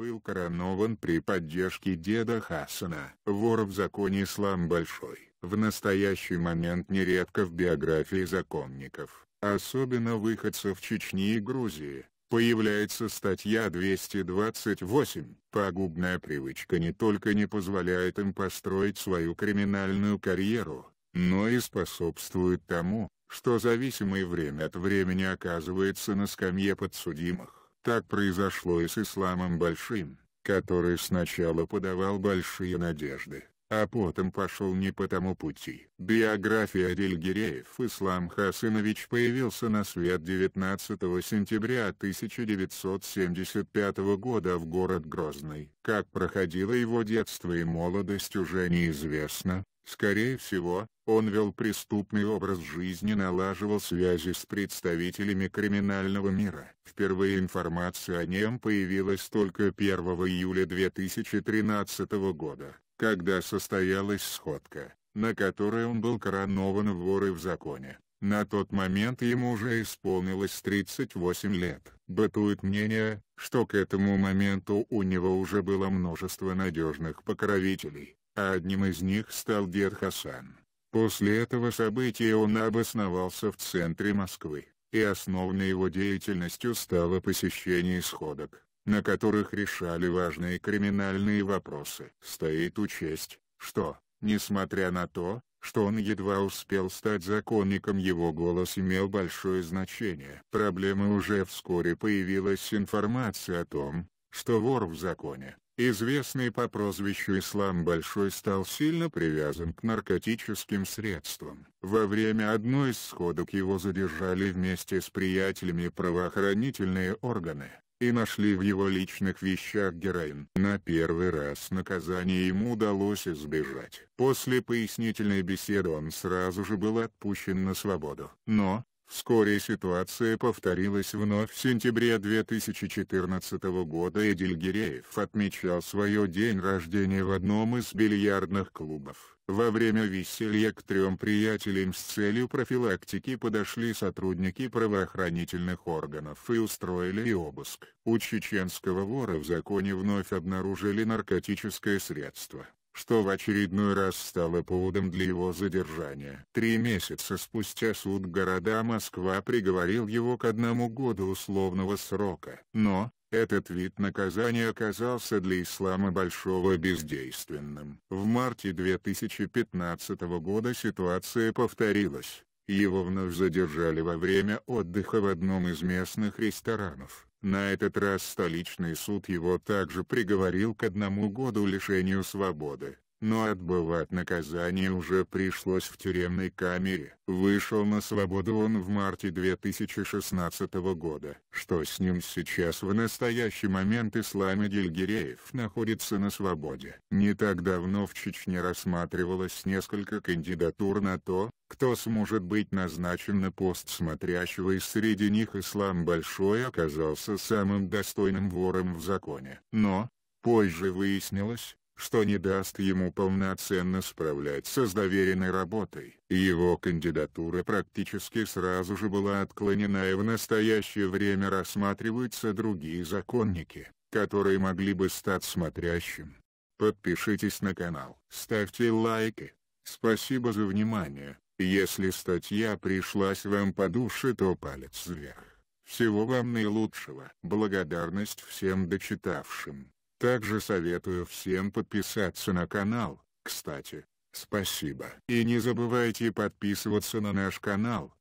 был коронован при поддержке деда Хасана. Вор в законе Ислам Большой, в настоящий момент нередко в биографии законников, особенно выходцев Чечни и Грузии, появляется статья 228. Погубная привычка не только не позволяет им построить свою криминальную карьеру, но и способствует тому, что зависимый время от времени оказывается на скамье подсудимых. Так произошло и с Исламом Большим, который сначала подавал большие надежды, а потом пошел не по тому пути. Биография Дильгиреев Ислам Хасынович появился на свет 19 сентября 1975 года в город Грозный. Как проходило его детство и молодость уже неизвестно, скорее всего, он вел преступный образ жизни налаживал связи с представителями криминального мира. Впервые информация о нем появилась только 1 июля 2013 года, когда состоялась сходка, на которой он был коронован воры в законе. На тот момент ему уже исполнилось 38 лет. Бытует мнение, что к этому моменту у него уже было множество надежных покровителей, а одним из них стал дед Хасан. После этого события он обосновался в центре Москвы, и основной его деятельностью стало посещение сходок, на которых решали важные криминальные вопросы. Стоит учесть, что, несмотря на то, что он едва успел стать законником, его голос имел большое значение. Проблемы уже вскоре появилась информация о том, что вор в законе известный по прозвищу Ислам Большой стал сильно привязан к наркотическим средствам. Во время одной из сходок его задержали вместе с приятелями правоохранительные органы и нашли в его личных вещах героин. На первый раз наказание ему удалось избежать. После пояснительной беседы он сразу же был отпущен на свободу. Но, Вскоре ситуация повторилась вновь в сентябре 2014 года и Дильгиреев отмечал свое день рождения в одном из бильярдных клубов. Во время веселья к трем приятелям с целью профилактики подошли сотрудники правоохранительных органов и устроили обыск. У чеченского вора в законе вновь обнаружили наркотическое средство что в очередной раз стало поводом для его задержания. Три месяца спустя суд города Москва приговорил его к одному году условного срока. Но, этот вид наказания оказался для ислама большого бездейственным. В марте 2015 года ситуация повторилась. Его вновь задержали во время отдыха в одном из местных ресторанов. На этот раз столичный суд его также приговорил к одному году лишению свободы но отбывать наказание уже пришлось в тюремной камере. Вышел на свободу он в марте 2016 года. Что с ним сейчас в настоящий момент Ислам Дильгиреев находится на свободе. Не так давно в Чечне рассматривалось несколько кандидатур на то, кто сможет быть назначен на пост смотрящего и среди них Ислам Большой оказался самым достойным вором в законе. Но, позже выяснилось, что не даст ему полноценно справляться с доверенной работой. Его кандидатура практически сразу же была отклонена и в настоящее время рассматриваются другие законники, которые могли бы стать смотрящим. Подпишитесь на канал, ставьте лайки. Спасибо за внимание. Если статья пришлась вам по душе, то палец вверх. Всего вам наилучшего. Благодарность всем дочитавшим. Также советую всем подписаться на канал, кстати. Спасибо. И не забывайте подписываться на наш канал.